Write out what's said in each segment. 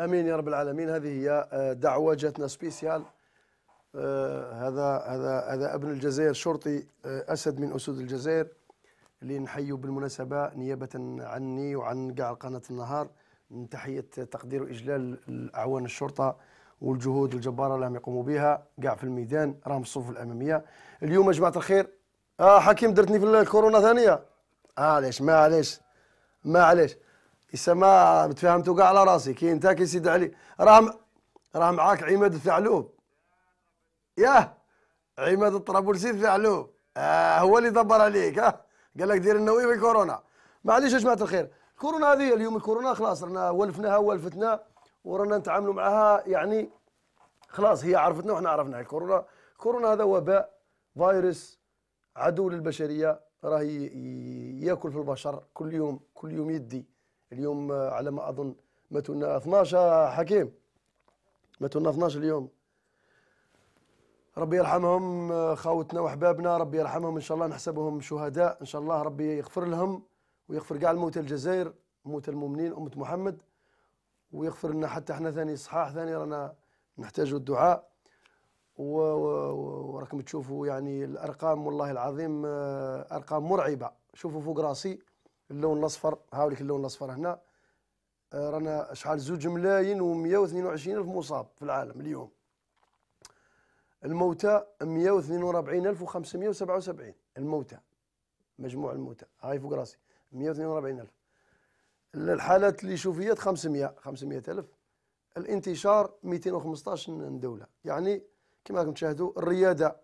امين يا رب العالمين هذه هي آه، دعوه جاتنا سبيسيال آه، هذا هذا هذا ابن الجزائر شرطي آه، اسد من اسود الجزائر اللي نحيوا بالمناسبه نيابه عني وعن كاع قناه النهار من تحيه تقدير واجلال اعوان الشرطه والجهود الجباره اللي هم يقوموا بها كاع في الميدان راهم الصفوف الاماميه اليوم يا جماعه الخير اه حكيم درتني في الكورونا ثانيه معليش آه معليش معليش ما متفاهم كاع على راسي كي انت كي سيد علي راه راه معاك عماد الثعلوب ياه عماد الطرابلسي الثعلوب آه هو اللي دبر عليك ها قال لك دير النووي في كورونا معليش يا جماعه الخير كورونا هذه اليوم الكورونا خلاص رانا ولفناها ولفتنا ورانا نتعاملوا معها يعني خلاص هي عرفتنا وحنا عرفناها الكورونا كورونا هذا وباء فيروس عدو للبشريه راه ياكل في البشر كل يوم كل يوم يدي اليوم آه، على ما اظن ماتونا 12 آه، حكيم ماتونا 12 اليوم ربي يرحمهم آه، خاوتنا واحبابنا ربي يرحمهم ان شاء الله نحسبهم شهداء ان شاء الله ربي يغفر لهم ويغفر كاع الموتى الجزائر موتى المؤمنين امه محمد ويغفر لنا حتى احنا ثاني صحاح ثاني رانا نحتاجوا الدعاء وراكم تشوفوا يعني الارقام والله العظيم ارقام مرعبه شوفوا فوق راسي اللون الاصفر هاوليك اللون الاصفر هنا آه، رانا شحال زوج ملايين و122 الف مصاب في العالم اليوم الموتى 142577 الموتى مجموع الموتى هاي فوق راسي 142 الف الحالات اللي شوفيات 500 500 الف الانتشار 215 دوله يعني كما راكم تشاهدوا الرياده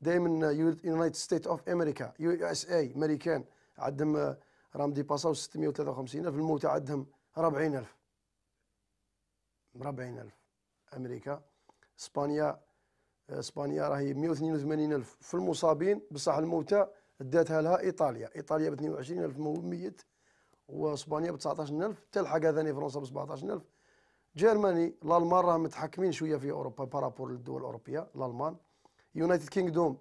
دائما يونايتد ستيت اوف امريكا يو اس اي امريكان عندهم راهم ديباساو 653 ألف الموتى عندهم 40 ألف 40 ألف أمريكا إسبانيا آه، إسبانيا راهي 182 ألف في المصابين بصح الموتى داتها لها إيطاليا إيطاليا ب 22 ألف ميت وإسبانيا ب 19 ألف تلحق هذاني فرنسا ب 17 ألف جيرماني الالمان راهم متحكمين شويه في اوروبا بارابور للدول الاوروبيه الالمان يونايتد كينغدوم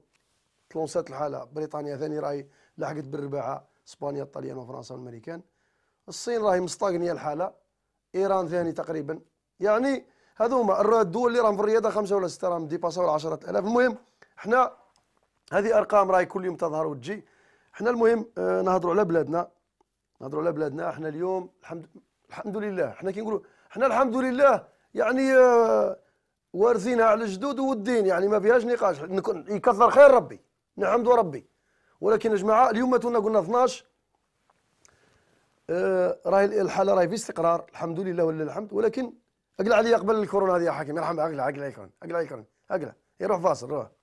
تلونسات الحاله بريطانيا ثاني راهي لحقت بالرباعه اسبانيا الطليان وفرنسا والامريكان الصين راهي مستغنيه الحاله ايران ثاني تقريبا يعني هذو هما الدول اللي راهم في الرياضه خمسه ولا سته راهم ديباساو ال 10000 المهم احنا هذه ارقام راهي كل يوم تظهر وتجي احنا المهم آه، نهضروا على بلادنا نهضروا على بلادنا احنا اليوم الحمد الحمد لله احنا كي نقولوا احنا الحمد لله يعني آه، وارثينها على الجدود والدين يعني ما فيهاش نقاش يكثر خير ربي نحمد ربي ولكن يا جماعه اليوم تونا قلنا 12 آه راهي الحاله راهي في استقرار الحمد لله ولله الحمد ولكن اقلع عليا قبل الكورونا هذه يا حكيم يرحم عقله عقله يكون اقلع يكون اقلع يروح فاصل روح